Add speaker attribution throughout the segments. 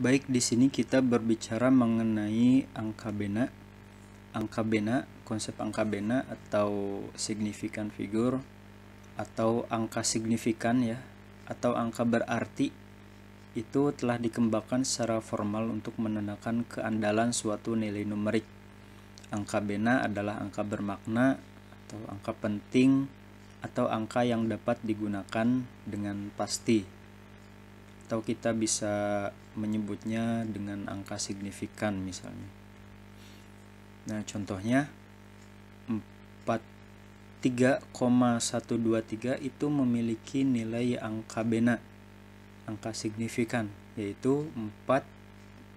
Speaker 1: Baik, di sini kita berbicara mengenai angka bena, angka bena, konsep angka bena atau signifikan figur atau angka signifikan ya, atau angka berarti itu telah dikembangkan secara formal untuk menandakan keandalan suatu nilai numerik. Angka bena adalah angka bermakna atau angka penting atau angka yang dapat digunakan dengan pasti atau kita bisa menyebutnya dengan angka signifikan misalnya. Nah, contohnya 43,123 itu memiliki nilai angka bena, angka signifikan, yaitu 4,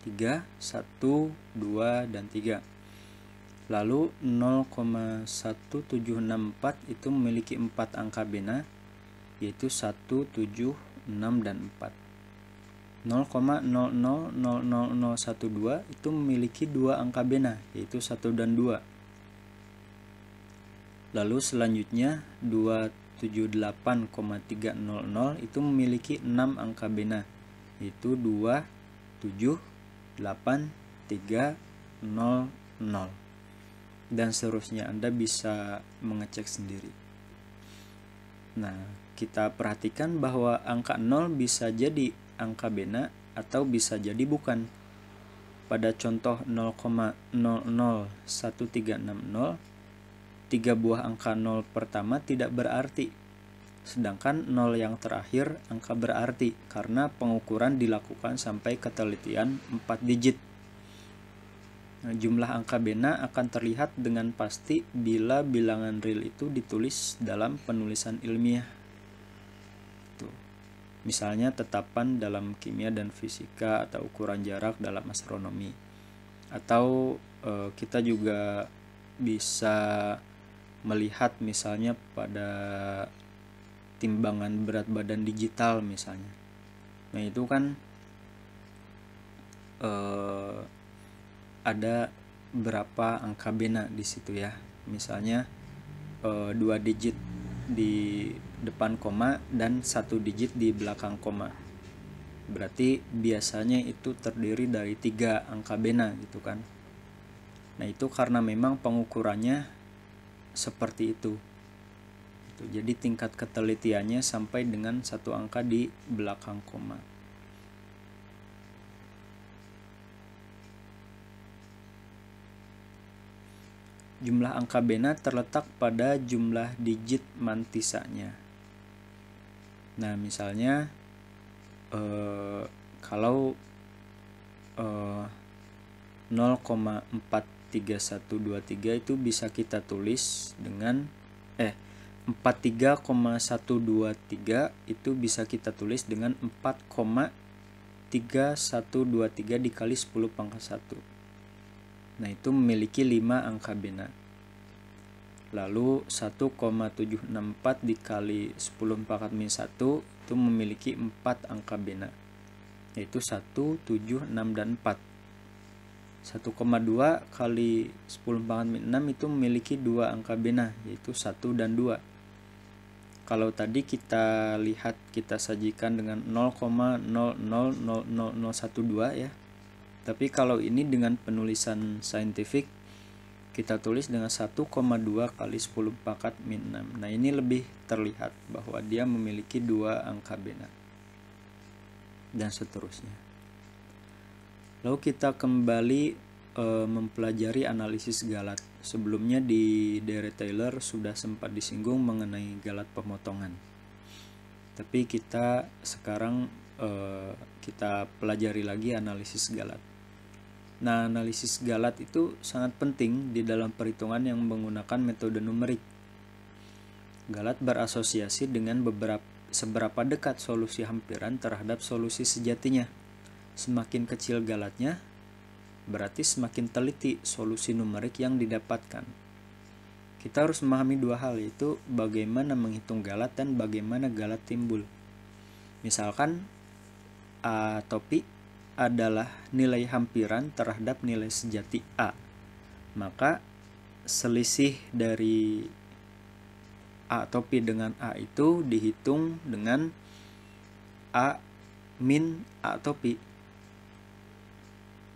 Speaker 1: 3, 1, 2, dan 3. Lalu 0,1764 itu memiliki 4 angka bena, yaitu 1, 7, 6, dan 4. 0,000012 itu memiliki dua angka bena yaitu 1 dan 2 lalu selanjutnya 278,300 itu memiliki 6 angka bena yaitu 2 7 8 3 0 0 dan seterusnya Anda bisa mengecek sendiri nah kita perhatikan bahwa angka 0 bisa jadi angka bena atau bisa jadi bukan. Pada contoh 0,001360, tiga buah angka 0 pertama tidak berarti, sedangkan 0 yang terakhir angka berarti karena pengukuran dilakukan sampai ketelitian 4 digit. Nah, jumlah angka bena akan terlihat dengan pasti bila bilangan real itu ditulis dalam penulisan ilmiah misalnya tetapan dalam kimia dan fisika atau ukuran jarak dalam astronomi. Atau e, kita juga bisa melihat misalnya pada timbangan berat badan digital misalnya. Nah, itu kan e, ada berapa angka bena di situ ya. Misalnya e, dua digit di depan koma dan satu digit di belakang koma. Berarti biasanya itu terdiri dari tiga angka bena gitu kan. Nah itu karena memang pengukurannya seperti itu. Gitu. Jadi tingkat ketelitiannya sampai dengan satu angka di belakang koma. jumlah angka bena terletak pada jumlah digit mantisanya. Nah, misalnya eh, kalau eh, 0,43123 itu bisa kita tulis dengan eh 43,123 itu bisa kita tulis dengan 4,3123 dikali 10 pangkat 1. Nah, itu memiliki 5 angka bina. Lalu 1,764 dikali 10 pangkat minus 1 itu memiliki 4 angka bina yaitu 1, 7, 6, dan 4 1,2 kali 10 pangkat min 6 itu memiliki 2 angka bina yaitu 1 dan 2 kalau tadi kita lihat kita sajikan dengan 0,000012 ya tapi kalau ini dengan penulisan saintifik kita tulis dengan 1,2 kali 10 pangkat min 6. Nah, ini lebih terlihat bahwa dia memiliki dua angka benar. Dan seterusnya. Lalu kita kembali e, mempelajari analisis galat. Sebelumnya di Dere Taylor sudah sempat disinggung mengenai galat pemotongan. Tapi kita sekarang e, kita pelajari lagi analisis galat. Nah, analisis Galat itu sangat penting di dalam perhitungan yang menggunakan metode numerik. Galat berasosiasi dengan beberapa seberapa dekat solusi hampiran terhadap solusi sejatinya. Semakin kecil galatnya, berarti semakin teliti solusi numerik yang didapatkan. Kita harus memahami dua hal yaitu bagaimana menghitung galat dan bagaimana galat timbul. Misalkan A topi adalah nilai hampiran terhadap nilai sejati A. Maka selisih dari A atau P dengan A itu dihitung dengan A min A atau P.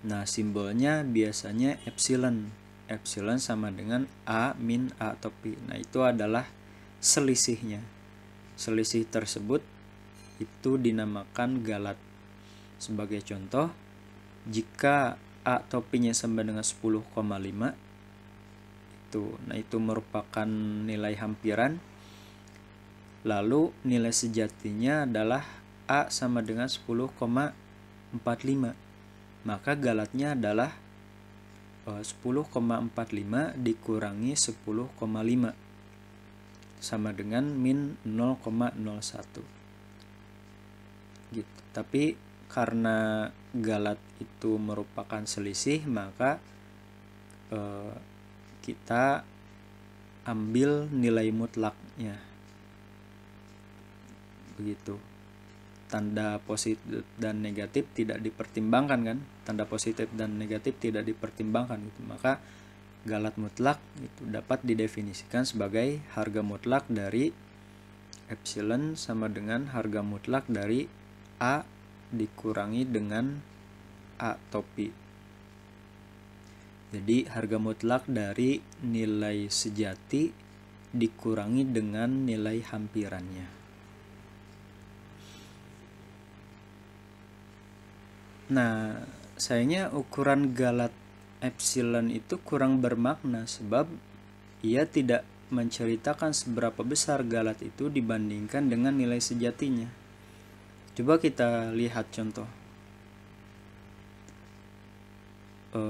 Speaker 1: Nah, simbolnya biasanya epsilon. Epsilon sama dengan A min A atau P. Nah, itu adalah selisihnya. Selisih tersebut itu dinamakan galat sebagai contoh, jika A topinya sama dengan 10,5 itu, nah itu merupakan nilai hampiran. Lalu nilai sejatinya adalah A sama dengan 10,45. Maka galatnya adalah 10,45 eh, dikurangi 10,5 sama dengan min 0,01 gitu tapi karena galat itu merupakan selisih maka eh, kita ambil nilai mutlaknya begitu tanda positif dan negatif tidak dipertimbangkan kan tanda positif dan negatif tidak dipertimbangkan gitu maka galat mutlak itu dapat didefinisikan sebagai harga mutlak dari epsilon sama dengan harga mutlak dari a dikurangi dengan A topi. Jadi harga mutlak dari nilai sejati dikurangi dengan nilai hampirannya. Nah, sayangnya ukuran galat epsilon itu kurang bermakna sebab ia tidak menceritakan seberapa besar galat itu dibandingkan dengan nilai sejatinya. Coba kita lihat contoh. E,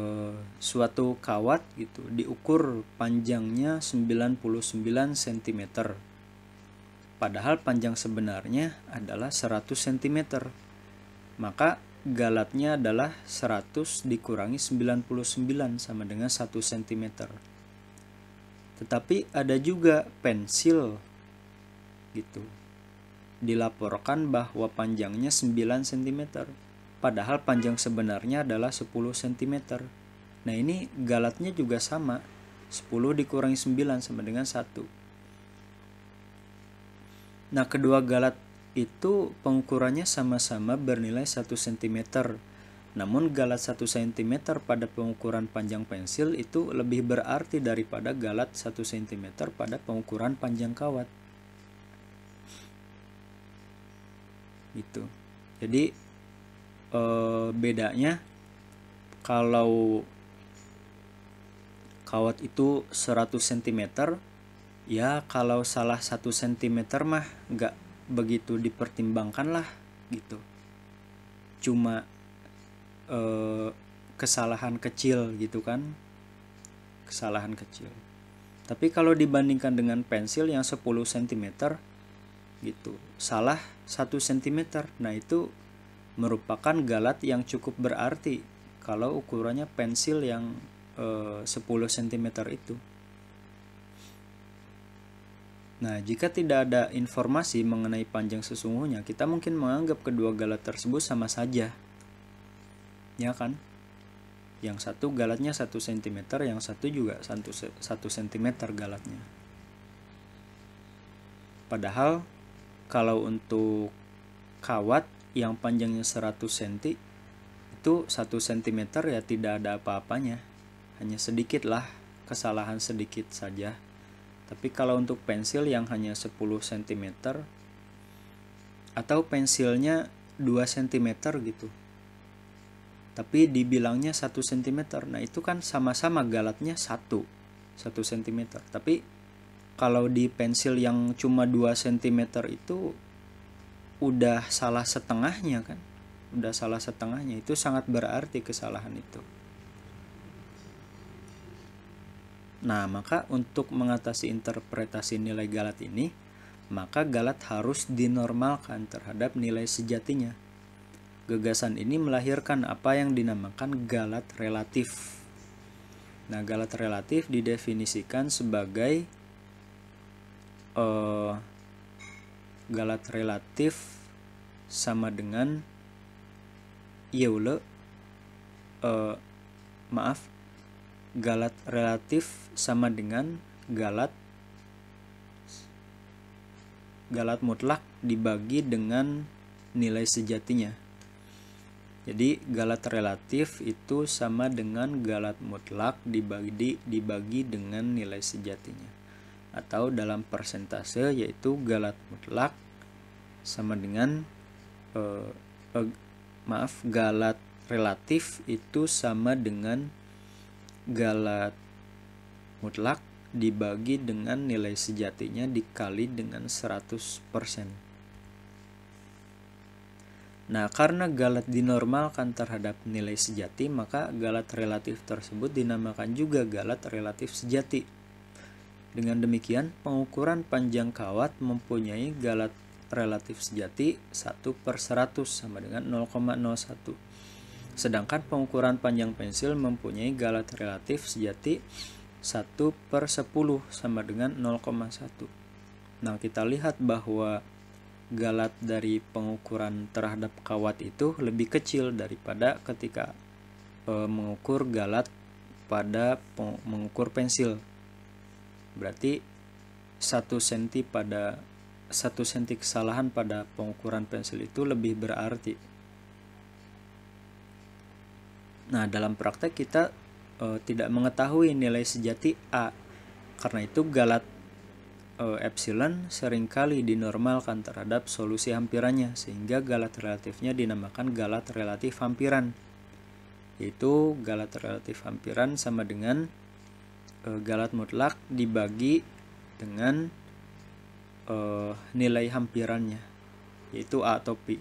Speaker 1: suatu kawat gitu diukur panjangnya 99 cm. Padahal panjang sebenarnya adalah 100 cm. Maka galatnya adalah 100 dikurangi 99 sama dengan 1 cm. Tetapi ada juga pensil gitu dilaporkan bahwa panjangnya 9 cm, padahal panjang sebenarnya adalah 10 cm. Nah ini galatnya juga sama, 10 dikurangi 9 sama dengan 1. Nah kedua galat itu pengukurannya sama-sama bernilai 1 cm. Namun galat 1 cm pada pengukuran panjang pensil itu lebih berarti daripada galat 1 cm pada pengukuran panjang kawat. gitu jadi e, bedanya kalau kawat itu 100 cm ya kalau salah satu cm mah nggak begitu dipertimbangkan lah gitu cuma e, kesalahan kecil gitu kan kesalahan kecil tapi kalau dibandingkan dengan pensil yang 10 cm gitu salah satu sentimeter nah itu merupakan galat yang cukup berarti kalau ukurannya pensil yang e, 10 cm itu Nah, jika tidak ada informasi mengenai panjang sesungguhnya, kita mungkin menganggap kedua galat tersebut sama saja. Ya kan? Yang satu galatnya 1 cm, yang satu juga 1 cm galatnya. Padahal kalau untuk kawat yang panjangnya 100 cm itu 1 cm ya tidak ada apa-apanya hanya sedikit lah kesalahan sedikit saja tapi kalau untuk pensil yang hanya 10 cm atau pensilnya 2 cm gitu tapi dibilangnya 1 cm nah itu kan sama-sama galatnya 1 1 cm tapi kalau di pensil yang cuma 2 cm itu udah salah setengahnya kan udah salah setengahnya itu sangat berarti kesalahan itu Nah, maka untuk mengatasi interpretasi nilai galat ini, maka galat harus dinormalkan terhadap nilai sejatinya. Gagasan ini melahirkan apa yang dinamakan galat relatif. Nah, galat relatif didefinisikan sebagai uh, galat relatif sama dengan yule iya uh, maaf galat relatif sama dengan galat galat mutlak dibagi dengan nilai sejatinya. Jadi galat relatif itu sama dengan galat mutlak dibagi dibagi dengan nilai sejatinya atau dalam persentase yaitu galat mutlak sama dengan eh, eh, maaf galat relatif itu sama dengan galat mutlak dibagi dengan nilai sejatinya dikali dengan 100%. Nah, karena galat dinormalkan terhadap nilai sejati, maka galat relatif tersebut dinamakan juga galat relatif sejati. Dengan demikian, pengukuran panjang kawat mempunyai galat relatif sejati 1 per 100 sama dengan 0,01. Sedangkan pengukuran panjang pensil mempunyai galat relatif sejati 1 per 10 sama dengan 0,1. Nah, kita lihat bahwa galat dari pengukuran terhadap kawat itu lebih kecil daripada ketika e, mengukur galat pada mengukur pensil berarti satu senti pada satu senti kesalahan pada pengukuran pensil itu lebih berarti nah dalam praktek kita e, tidak mengetahui nilai sejati A karena itu galat e, epsilon seringkali dinormalkan terhadap solusi hampirannya sehingga galat relatifnya dinamakan galat relatif hampiran yaitu galat relatif hampiran sama dengan Eh, galat mutlak dibagi dengan uh, nilai hampirannya yaitu A atau P.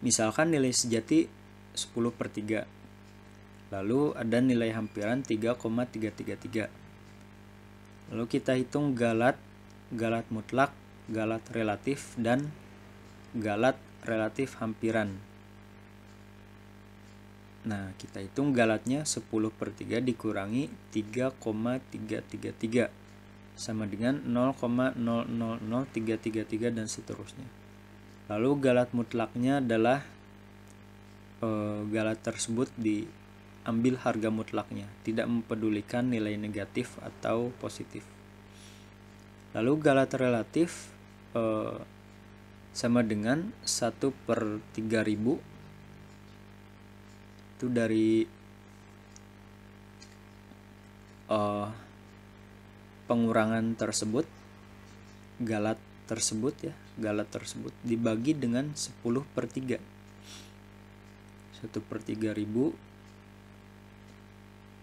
Speaker 1: Misalkan nilai sejati 10 per 3. Lalu ada nilai hampiran 3,333. Lalu kita hitung galat, galat mutlak, galat relatif, dan galat relatif hampiran. Nah, kita hitung galatnya 10 per 3 dikurangi 3,333 sama dengan 0,000333 dan seterusnya. Lalu galat mutlaknya adalah e, galat tersebut diambil harga mutlaknya, tidak mempedulikan nilai negatif atau positif. Lalu galat relatif e, sama dengan 1 per 3000 itu dari uh, pengurangan tersebut galat tersebut ya galat tersebut dibagi dengan 10 per 3 1 per 3 ribu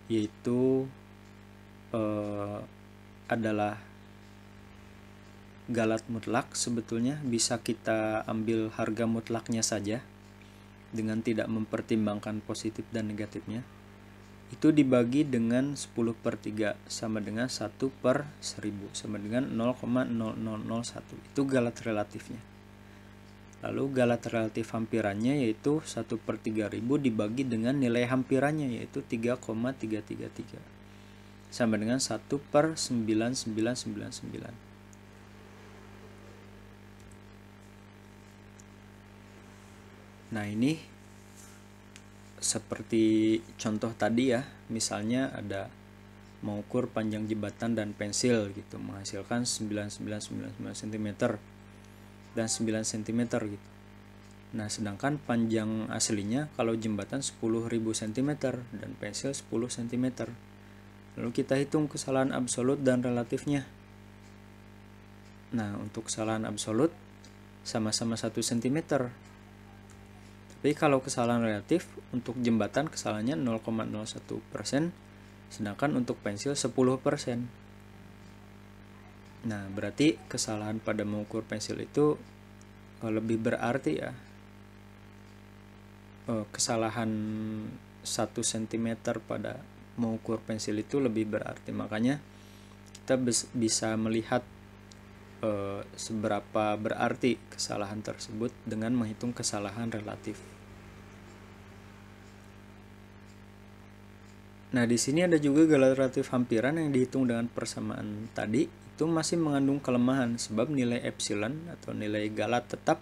Speaker 1: yaitu uh, adalah galat mutlak sebetulnya bisa kita ambil harga mutlaknya saja dengan tidak mempertimbangkan positif dan negatifnya itu dibagi dengan 10 per 3 sama dengan 1 per 1000 sama dengan 0,0001 itu galat relatifnya lalu galat relatif hampirannya yaitu 1 per 3000 dibagi dengan nilai hampirannya yaitu 3,333 sama dengan 1 per 9999 Nah, ini seperti contoh tadi ya, misalnya ada mengukur panjang jembatan dan pensil gitu, menghasilkan 9999 cm dan 9 cm gitu. Nah, sedangkan panjang aslinya kalau jembatan 10.000 cm dan pensil 10 cm. Lalu kita hitung kesalahan absolut dan relatifnya. Nah, untuk kesalahan absolut sama-sama 1 cm, tapi kalau kesalahan relatif, untuk jembatan kesalahannya 0,01%, sedangkan untuk pensil 10%. Nah, berarti kesalahan pada mengukur pensil itu eh, lebih berarti ya. Eh, kesalahan 1 cm pada mengukur pensil itu lebih berarti. Makanya kita bisa melihat eh, seberapa berarti kesalahan tersebut dengan menghitung kesalahan relatif. Nah, di sini ada juga galat relatif hampiran yang dihitung dengan persamaan tadi itu masih mengandung kelemahan sebab nilai epsilon atau nilai galat tetap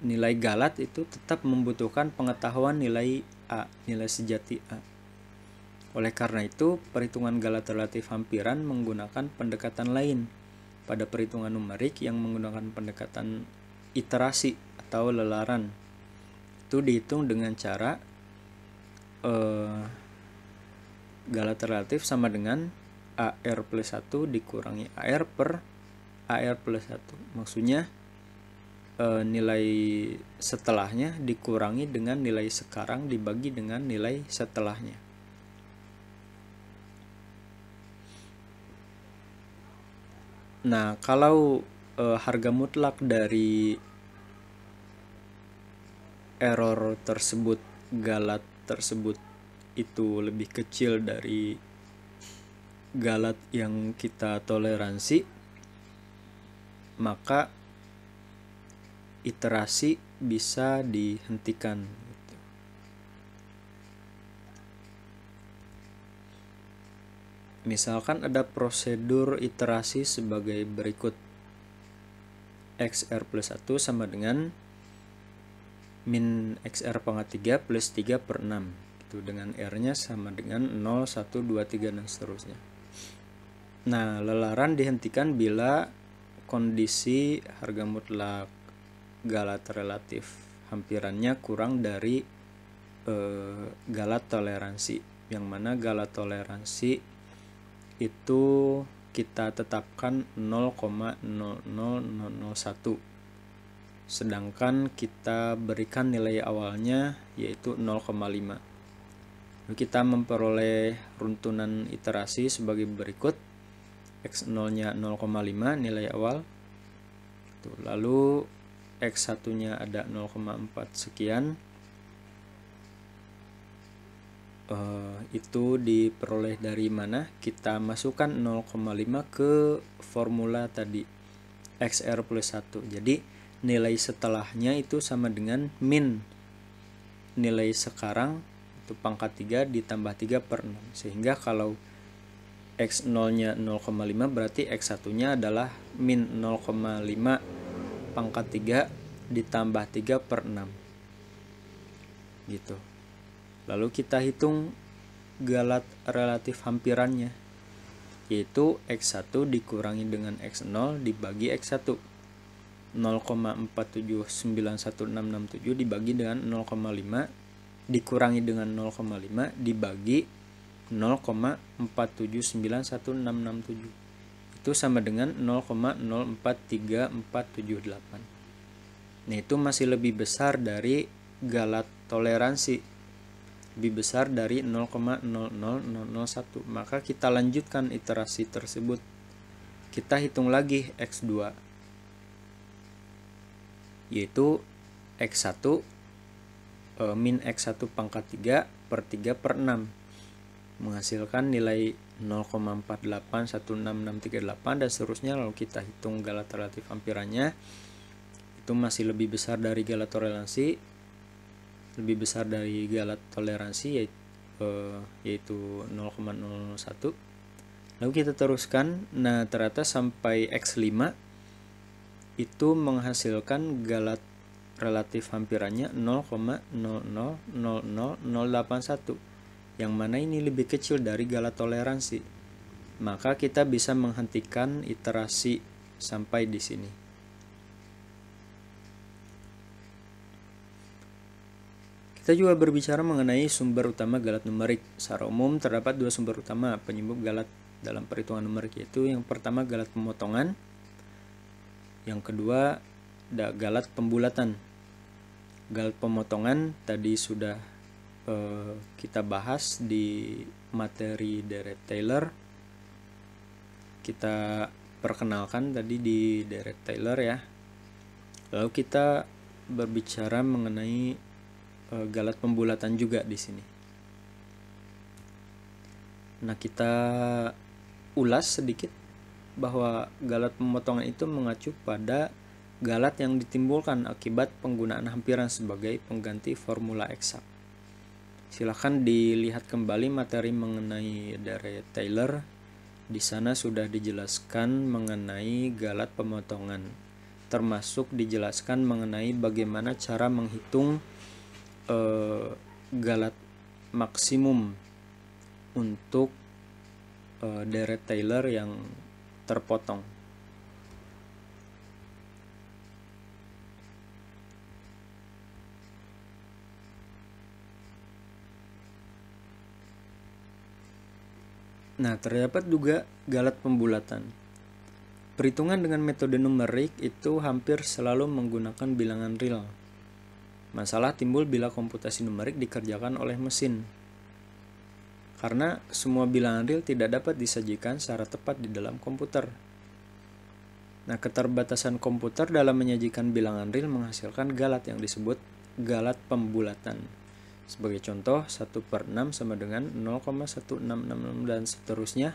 Speaker 1: nilai galat itu tetap membutuhkan pengetahuan nilai A, nilai sejati A. Oleh karena itu, perhitungan galat relatif hampiran menggunakan pendekatan lain pada perhitungan numerik yang menggunakan pendekatan iterasi atau lelaran. Itu dihitung dengan cara uh, Galat relatif sama dengan AR plus 1 dikurangi AR per AR plus 1. Maksudnya e, nilai setelahnya dikurangi dengan nilai sekarang dibagi dengan nilai setelahnya. Nah, kalau e, harga mutlak dari error tersebut, galat tersebut itu lebih kecil dari galat yang kita toleransi maka iterasi bisa dihentikan Misalkan ada prosedur iterasi sebagai berikut XR plus 1 sama dengan min XR pangkat 3 plus 3 per 6 gitu dengan R-nya sama dengan 0, 1, 2, 3 dan seterusnya. Nah, lelaran dihentikan bila kondisi harga mutlak galat relatif hampirannya kurang dari e, galat toleransi yang mana galat toleransi itu kita tetapkan 0,00001 sedangkan kita berikan nilai awalnya yaitu 0,5 kita memperoleh runtunan iterasi sebagai berikut x0 nya 0,5 nilai awal Tuh, lalu x1 nya ada 0,4 sekian uh, itu diperoleh dari mana kita masukkan 0,5 ke formula tadi XR plus 1 jadi nilai setelahnya itu sama dengan min nilai sekarang 1 pangkat 3 ditambah 3 per 6. Sehingga kalau X0-nya 0,5 berarti X1-nya adalah min 0,5 pangkat 3 ditambah 3 per 6. Gitu. Lalu kita hitung galat relatif hampirannya yaitu X1 dikurangi dengan X0 dibagi X1 0,4791667 dibagi dengan 0,5 dikurangi dengan 0,5 dibagi 0,4791667 itu sama dengan 0,043478 nah itu masih lebih besar dari galat toleransi lebih besar dari 0,00001 maka kita lanjutkan iterasi tersebut kita hitung lagi x2 yaitu x1 e, min X1 pangkat 3 per 3 per 6 menghasilkan nilai 0,4816638 dan seterusnya lalu kita hitung galat relatif ampirannya itu masih lebih besar dari galat toleransi lebih besar dari galat toleransi eh, yaitu, e, yaitu 0,01 lalu kita teruskan nah ternyata sampai X5 itu menghasilkan galat relatif hampirannya 0,000081 yang mana ini lebih kecil dari gala toleransi. Maka kita bisa menghentikan iterasi sampai di sini. Kita juga berbicara mengenai sumber utama galat numerik. Secara umum terdapat dua sumber utama penyebab galat dalam perhitungan numerik yaitu yang pertama galat pemotongan, yang kedua galat pembulatan. Galat pemotongan tadi sudah eh, kita bahas di materi deret Taylor. Kita perkenalkan tadi di deret Taylor ya. Lalu kita berbicara mengenai eh, galat pembulatan juga di sini. Nah, kita ulas sedikit bahwa galat pemotongan itu mengacu pada galat yang ditimbulkan akibat penggunaan hampiran sebagai pengganti formula eksak. Silakan dilihat kembali materi mengenai dari Taylor. Di sana sudah dijelaskan mengenai galat pemotongan, termasuk dijelaskan mengenai bagaimana cara menghitung eh, galat maksimum untuk eh, deret Taylor yang terpotong. Nah, terdapat juga galat pembulatan. Perhitungan dengan metode numerik itu hampir selalu menggunakan bilangan real. Masalah timbul bila komputasi numerik dikerjakan oleh mesin. Karena semua bilangan real tidak dapat disajikan secara tepat di dalam komputer. Nah, keterbatasan komputer dalam menyajikan bilangan real menghasilkan galat yang disebut galat pembulatan. Sebagai contoh, 1 per 6 sama dengan 0,1666 dan seterusnya.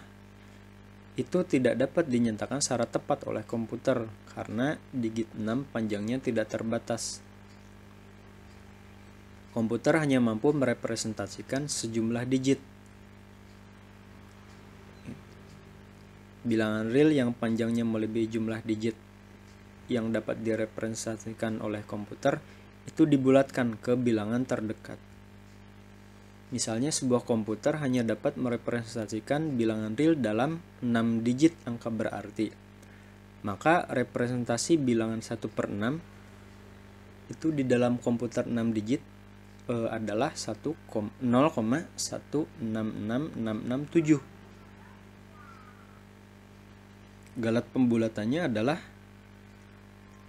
Speaker 1: Itu tidak dapat dinyatakan secara tepat oleh komputer karena digit 6 panjangnya tidak terbatas. Komputer hanya mampu merepresentasikan sejumlah digit. Bilangan real yang panjangnya melebihi jumlah digit yang dapat direpresentasikan oleh komputer itu dibulatkan ke bilangan terdekat. Misalnya sebuah komputer hanya dapat merepresentasikan bilangan real dalam 6 digit angka berarti. Maka representasi bilangan 1 per 6 itu di dalam komputer 6 digit e, adalah 0,166667. Galat pembulatannya adalah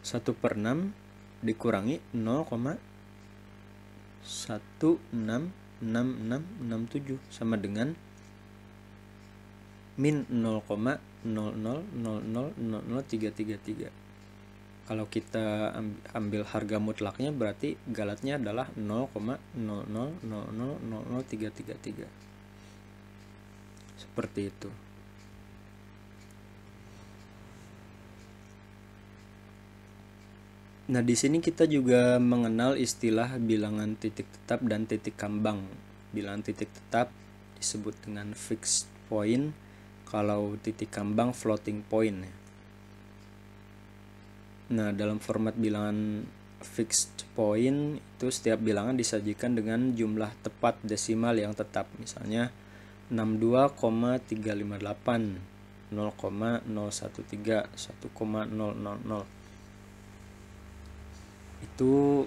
Speaker 1: 1 per 6 dikurangi 0,16 6667 sama dengan min tiga Kalau kita ambil harga mutlaknya berarti galatnya adalah tiga Seperti itu. Nah, di sini kita juga mengenal istilah bilangan titik tetap dan titik kambang. Bilangan titik tetap disebut dengan fixed point, kalau titik kambang floating point. Nah, dalam format bilangan fixed point itu setiap bilangan disajikan dengan jumlah tepat desimal yang tetap. Misalnya 62,358, 0,013, 1,000 itu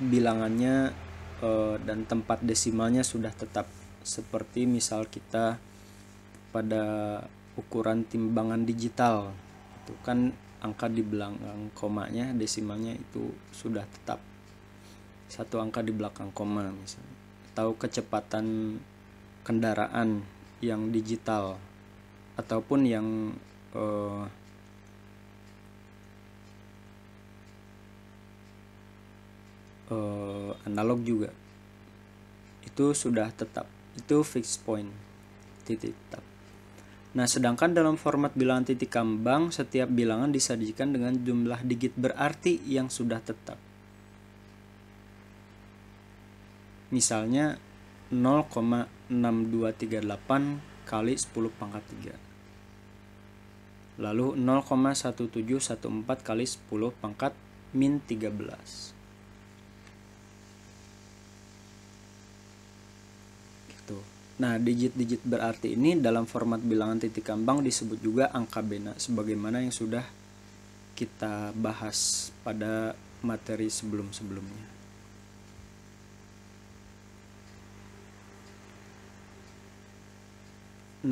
Speaker 1: bilangannya uh, dan tempat desimalnya sudah tetap seperti misal kita pada ukuran timbangan digital itu kan angka di belakang komanya desimalnya itu sudah tetap satu angka di belakang koma misalnya atau kecepatan kendaraan yang digital ataupun yang eh, uh, analog juga itu sudah tetap itu fixed point titik tetap nah sedangkan dalam format bilangan titik kambang setiap bilangan disajikan dengan jumlah digit berarti yang sudah tetap misalnya 0,6238 kali 10 pangkat 3 lalu 0,1714 kali 10 pangkat min 13. Nah, digit-digit berarti ini dalam format bilangan titik kambang disebut juga angka bena sebagaimana yang sudah kita bahas pada materi sebelum-sebelumnya.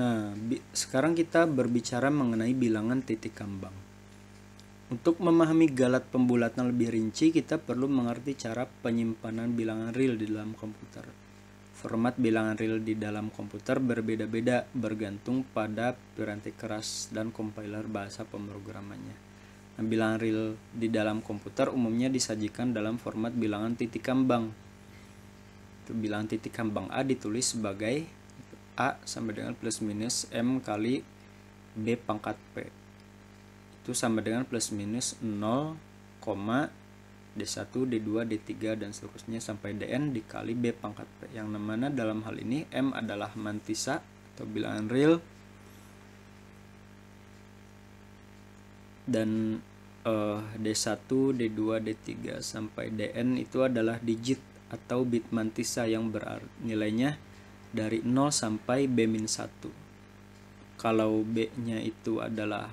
Speaker 1: Nah, sekarang kita berbicara mengenai bilangan titik kambang. Untuk memahami galat pembulatan lebih rinci, kita perlu mengerti cara penyimpanan bilangan real di dalam komputer. Format bilangan real di dalam komputer berbeda-beda bergantung pada piranti keras dan compiler bahasa pemrogramannya. Nah, bilangan real di dalam komputer umumnya disajikan dalam format bilangan titik kambang. Bilangan titik kambang A ditulis sebagai A sama dengan plus minus M kali B pangkat P. Itu sama dengan plus minus 0, D1, D2, D3, dan seterusnya sampai Dn dikali B pangkat P yang mana dalam hal ini M adalah mantisa atau bilangan real dan uh, D1, D2, D3 sampai Dn itu adalah digit atau bit mantisa yang berarti nilainya dari 0 sampai B-1 kalau B-nya itu adalah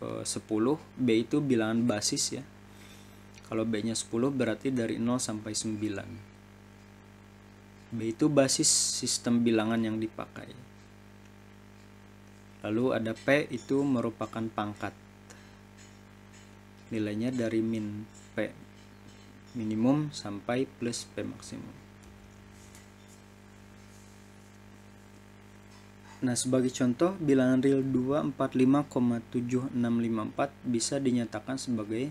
Speaker 1: eh, uh, 10 B itu bilangan basis ya kalau B-nya 10 berarti dari 0 sampai 9. B itu basis sistem bilangan yang dipakai. Lalu ada P itu merupakan pangkat. Nilainya dari min P minimum sampai plus P maksimum. Nah, sebagai contoh, bilangan real 245,7654 bisa dinyatakan sebagai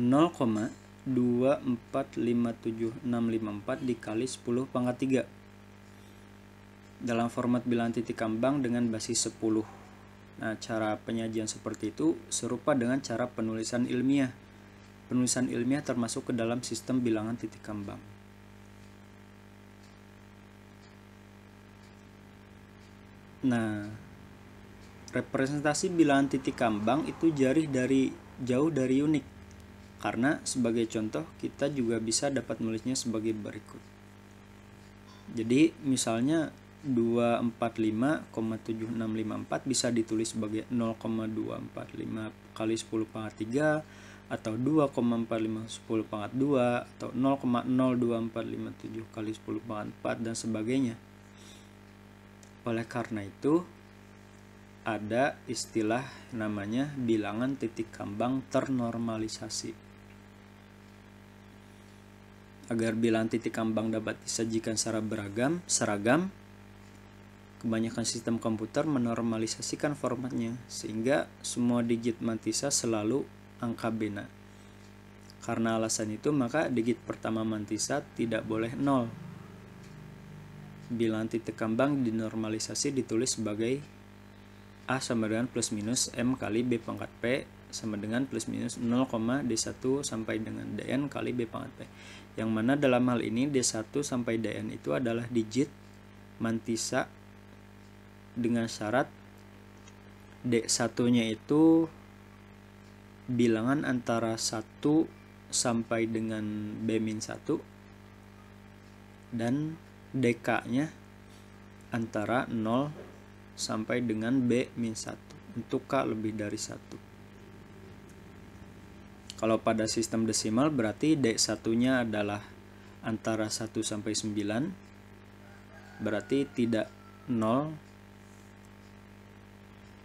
Speaker 1: 0,2457654 dikali 10 pangkat 3 dalam format bilangan titik ambang dengan basis 10. Nah, cara penyajian seperti itu serupa dengan cara penulisan ilmiah. Penulisan ilmiah termasuk ke dalam sistem bilangan titik ambang Nah, representasi bilangan titik ambang itu jarih dari jauh dari unik karena sebagai contoh kita juga bisa dapat menulisnya sebagai berikut. Jadi misalnya 245,7654 bisa ditulis sebagai 0,245 kali 10 pangkat 3 atau 2,45 10 pangkat 2 atau 0,02457 kali 10 pangkat 4 dan sebagainya. Oleh karena itu, ada istilah namanya bilangan titik kambang ternormalisasi agar bilangan titik ambang dapat disajikan secara beragam, seragam, kebanyakan sistem komputer menormalisasikan formatnya sehingga semua digit mantisa selalu angka bena. Karena alasan itu, maka digit pertama mantisa tidak boleh nol. Bilangan titik ambang dinormalisasi ditulis sebagai A sama dengan plus minus M kali B pangkat P sama dengan plus minus 0, D1 sampai dengan Dn kali B pangkat P. Yang mana dalam hal ini D1 sampai Dn itu adalah digit mantisa dengan syarat D1-nya itu bilangan antara 1 sampai dengan B-1 dan DK-nya antara 0 sampai dengan B-1 untuk K lebih dari 1. Kalau pada sistem desimal berarti D1-nya adalah antara 1 sampai 9. Berarti tidak 0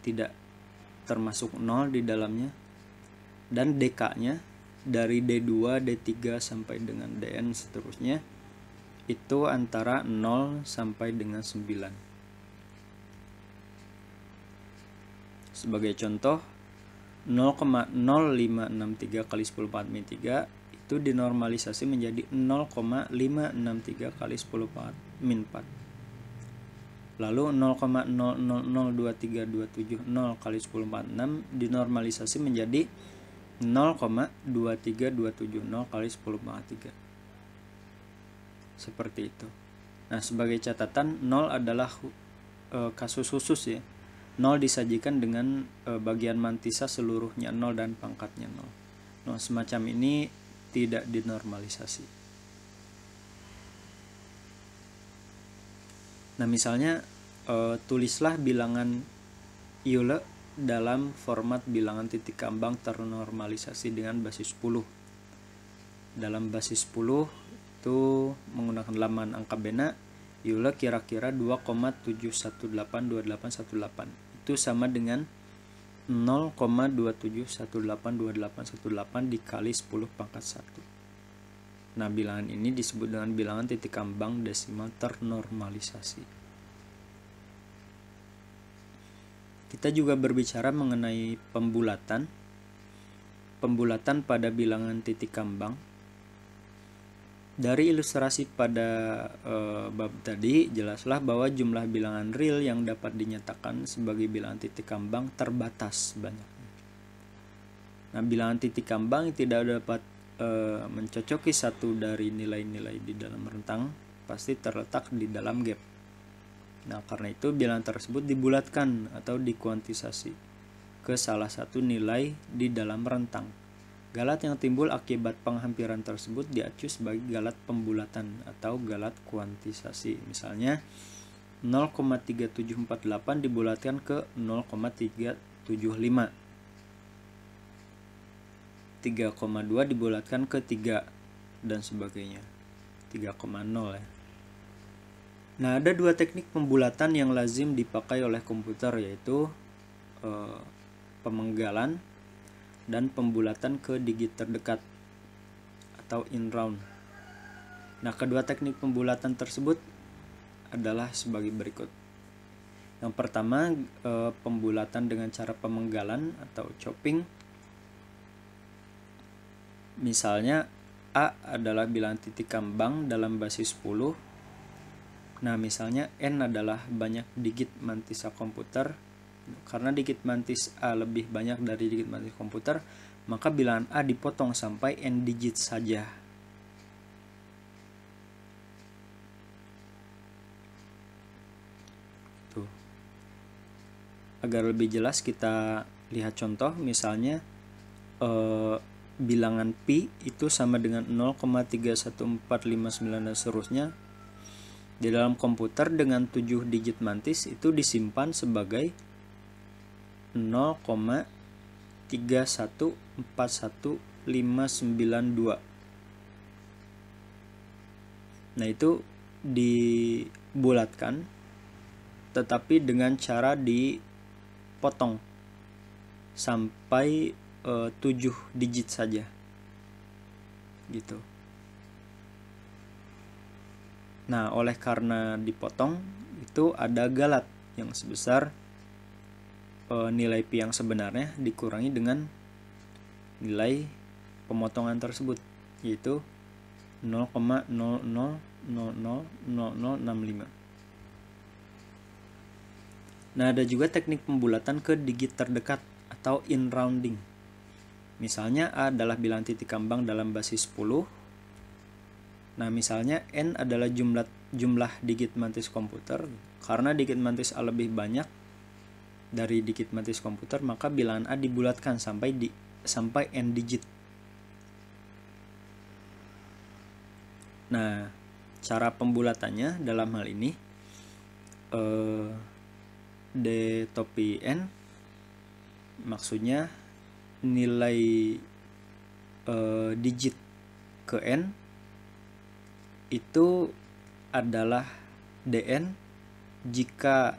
Speaker 1: tidak termasuk 0 di dalamnya. Dan DK-nya dari D2, D3 sampai dengan DN seterusnya itu antara 0 sampai dengan 9. Sebagai contoh, 0,0563 kali 10 pangkat min 3 itu dinormalisasi menjadi 0,563 kali 10 pangkat min 4 lalu 0,0002327 kali 10 pangkat 6 dinormalisasi menjadi 0,23270 kali 10 pangkat 3 seperti itu nah sebagai catatan 0 adalah eh, kasus khusus ya 0 disajikan dengan e, bagian mantisa seluruhnya 0 dan pangkatnya 0. Nah, semacam ini tidak dinormalisasi. Nah, misalnya e, tulislah bilangan Euler dalam format bilangan titik kambang ternormalisasi dengan basis 10. Dalam basis 10 itu menggunakan laman angka bena Euler kira-kira 2,7182818 itu sama dengan 0,27182818 dikali 10 pangkat 1. Nah, bilangan ini disebut dengan bilangan titik kambang desimal ternormalisasi. Kita juga berbicara mengenai pembulatan. Pembulatan pada bilangan titik kambang dari ilustrasi pada e, bab tadi, jelaslah bahwa jumlah bilangan real yang dapat dinyatakan sebagai bilangan titik kambang terbatas banyak. Nah, bilangan titik kambang tidak dapat e, mencocoki satu dari nilai-nilai di dalam rentang, pasti terletak di dalam gap. Nah, karena itu bilangan tersebut dibulatkan atau dikuantisasi ke salah satu nilai di dalam rentang. Galat yang timbul akibat penghampiran tersebut diacu sebagai galat pembulatan atau galat kuantisasi. Misalnya, 0,3748 dibulatkan ke 0,375. 3,2 dibulatkan ke 3 dan sebagainya. 3,0 ya. Nah, ada dua teknik pembulatan yang lazim dipakai oleh komputer yaitu eh, pemenggalan dan pembulatan ke digit terdekat atau in round. Nah, kedua teknik pembulatan tersebut adalah sebagai berikut. Yang pertama, e, pembulatan dengan cara pemenggalan atau chopping. Misalnya, A adalah bilangan titik kambang dalam basis 10. Nah, misalnya N adalah banyak digit mantisa komputer karena digit mantis A lebih banyak dari digit mantis komputer, maka bilangan A dipotong sampai n digit saja. Tuh. Agar lebih jelas kita lihat contoh misalnya eh, bilangan pi itu sama dengan 0,31459 dan seterusnya di dalam komputer dengan 7 digit mantis itu disimpan sebagai 0,3141592 nah itu dibulatkan tetapi dengan cara dipotong sampai e, eh, 7 digit saja gitu nah oleh karena dipotong itu ada galat yang sebesar e, nilai pi yang sebenarnya dikurangi dengan nilai pemotongan tersebut yaitu 0,00000065. Nah, ada juga teknik pembulatan ke digit terdekat atau in rounding. Misalnya A adalah bilangan titik kambang dalam basis 10. Nah, misalnya N adalah jumlah jumlah digit mantis komputer. Karena digit mantis A lebih banyak, dari dikit matriks komputer maka bilangan A dibulatkan sampai di sampai n digit. Nah, cara pembulatannya dalam hal ini eh, d topi n maksudnya nilai eh, digit ke n itu adalah dn jika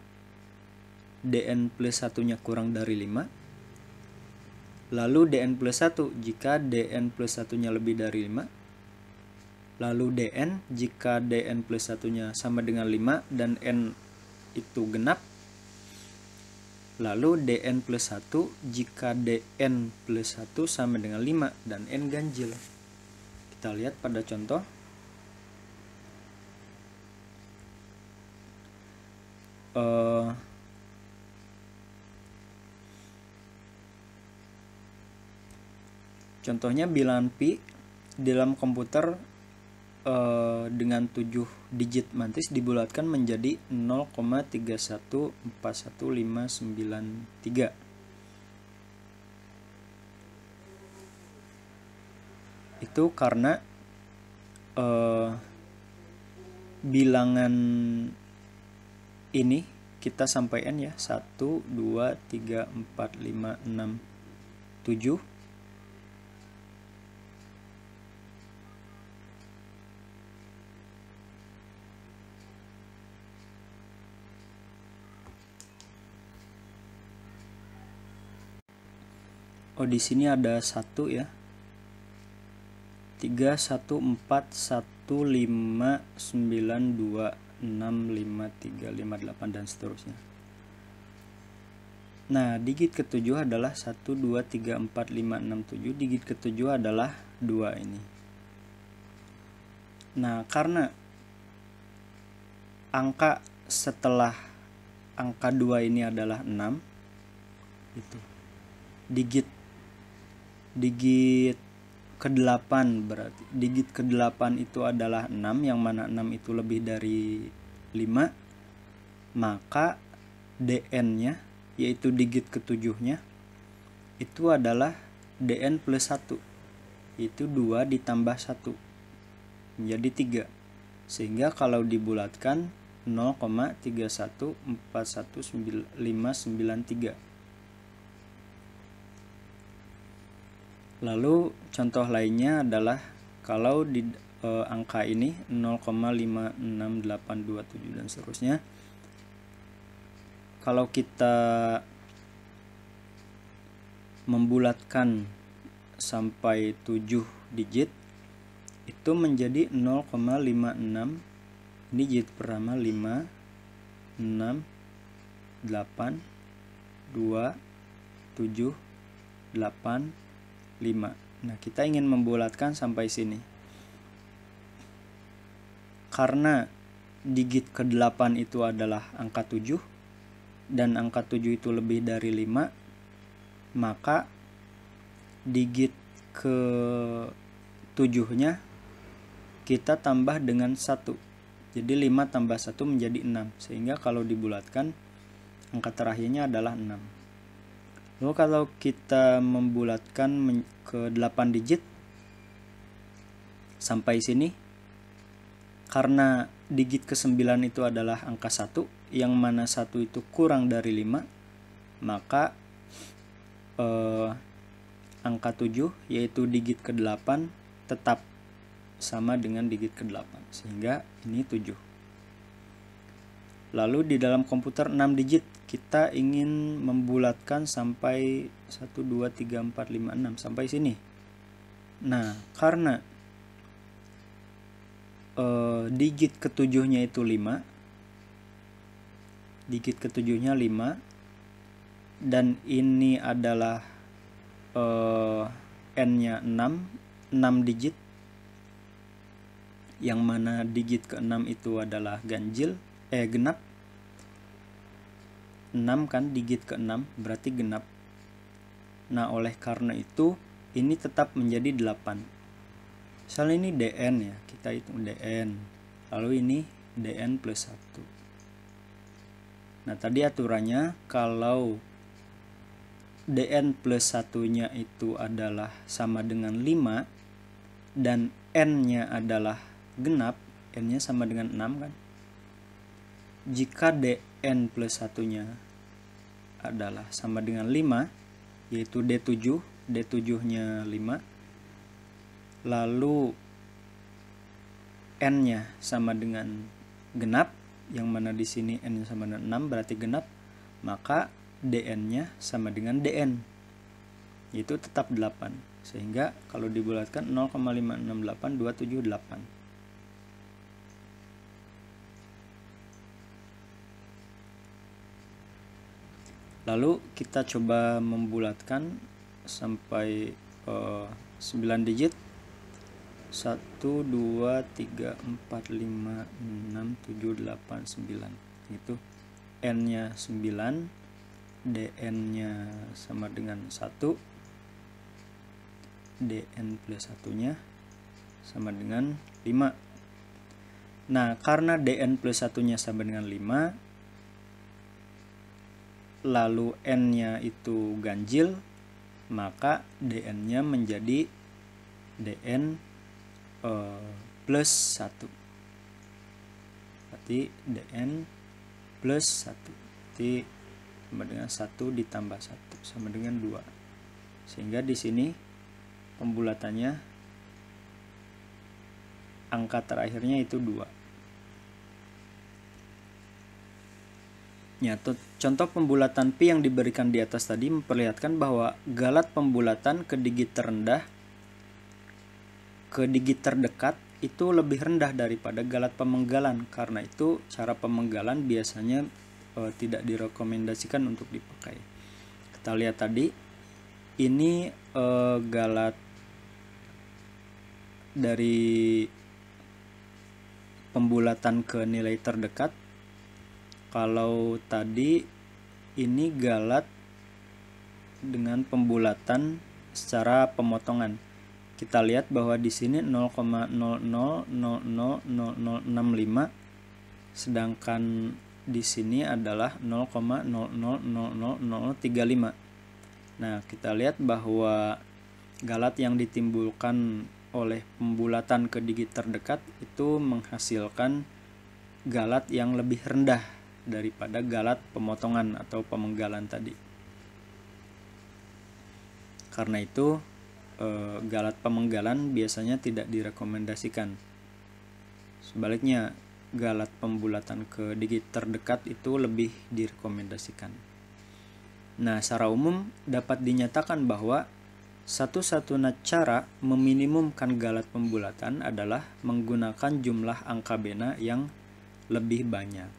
Speaker 1: dn plus satunya kurang dari 5 lalu dn plus 1 jika dn plus satunya lebih dari 5 lalu dn jika dn plus satunya sama dengan 5 dan n itu genap lalu dn plus 1 jika dn plus 1 sama dengan 5 dan n ganjil kita lihat pada contoh uh, Contohnya bilangan pi dalam komputer e, dengan 7 digit mantis dibulatkan menjadi 0,3141593. Itu karena e, bilangan ini kita sampaikan ya 1 2 3 4 5 6 7 oh di sini ada satu ya 3 1 4 1 5 9 2 delapan dan seterusnya. Nah, digit ketujuh adalah 1 2 3 4 5 6 7. Digit ketujuh adalah 2 ini. Nah, karena angka setelah angka 2 ini adalah 6 itu. Digit digit ke-8 berarti digit ke-8 itu adalah 6 yang mana 6 itu lebih dari 5 maka DN-nya yaitu digit ke-7-nya itu adalah DN plus 1 itu 2 ditambah 1 menjadi 3 sehingga kalau dibulatkan 0,3141593 Lalu contoh lainnya adalah kalau di e, angka ini 0,56827 dan seterusnya kalau kita membulatkan sampai 7 digit itu menjadi 0,56 digit pertama 5 6 8 2 7 8 5. Nah, kita ingin membulatkan sampai sini. Karena digit ke-8 itu adalah angka 7 dan angka 7 itu lebih dari 5, maka digit ke 7-nya kita tambah dengan 1. Jadi 5 tambah 1 menjadi 6 sehingga kalau dibulatkan angka terakhirnya adalah 6. Lalu oh, kalau kita membulatkan ke 8 digit sampai sini karena digit ke 9 itu adalah angka 1 yang mana 1 itu kurang dari 5 maka eh, angka 7 yaitu digit ke 8 tetap sama dengan digit ke 8 sehingga ini 7 Lalu di dalam komputer 6 digit kita ingin membulatkan sampai 1 2 3 4 5 6 sampai sini. Nah, karena eh, digit ketujuhnya itu 5 digit ketujuhnya 5 dan ini adalah eh, n-nya 6 6 digit yang mana digit ke-6 itu adalah ganjil eh genap 6 kan digit ke 6 berarti genap nah oleh karena itu ini tetap menjadi 8 misalnya ini DN ya kita hitung DN lalu ini DN plus 1 nah tadi aturannya kalau DN plus satunya itu adalah sama dengan 5 dan N nya adalah genap N nya sama dengan 6 kan jika DN plus satunya adalah sama dengan 5 yaitu D7 D7 nya 5 lalu N nya sama dengan genap yang mana di sini N nya sama dengan 6 berarti genap maka DN nya sama dengan DN yaitu tetap 8 sehingga kalau dibulatkan 0,568 278 lalu kita coba membulatkan sampai uh, eh, 9 digit 1 2 3 4 5 6 7 8 9 itu n nya 9 dn nya sama dengan 1 dn plus 1 nya sama dengan 5 nah karena dn plus 1 nya sama dengan 5 lalu n-nya itu ganjil, maka dn-nya menjadi dn e, eh, plus 1. Berarti dn plus 1. Berarti sama dengan 1 ditambah 1 sama dengan 2. Sehingga di sini pembulatannya angka terakhirnya itu 2. Ya, contoh pembulatan pi yang diberikan di atas tadi memperlihatkan bahwa galat pembulatan ke digit terendah ke digit terdekat itu lebih rendah daripada galat pemenggalan. Karena itu cara pemenggalan biasanya e, tidak direkomendasikan untuk dipakai. Kita lihat tadi ini e, galat dari pembulatan ke nilai terdekat kalau tadi ini galat dengan pembulatan secara pemotongan kita lihat bahwa di sini 0,00000065 sedangkan di sini adalah 0,00000035 Nah, kita lihat bahwa galat yang ditimbulkan oleh pembulatan ke digit terdekat itu menghasilkan galat yang lebih rendah daripada galat pemotongan atau pemenggalan tadi. Karena itu, eh, galat pemenggalan biasanya tidak direkomendasikan. Sebaliknya, galat pembulatan ke digit terdekat itu lebih direkomendasikan. Nah, secara umum dapat dinyatakan bahwa satu-satunya cara meminimumkan galat pembulatan adalah menggunakan jumlah angka bena yang lebih banyak.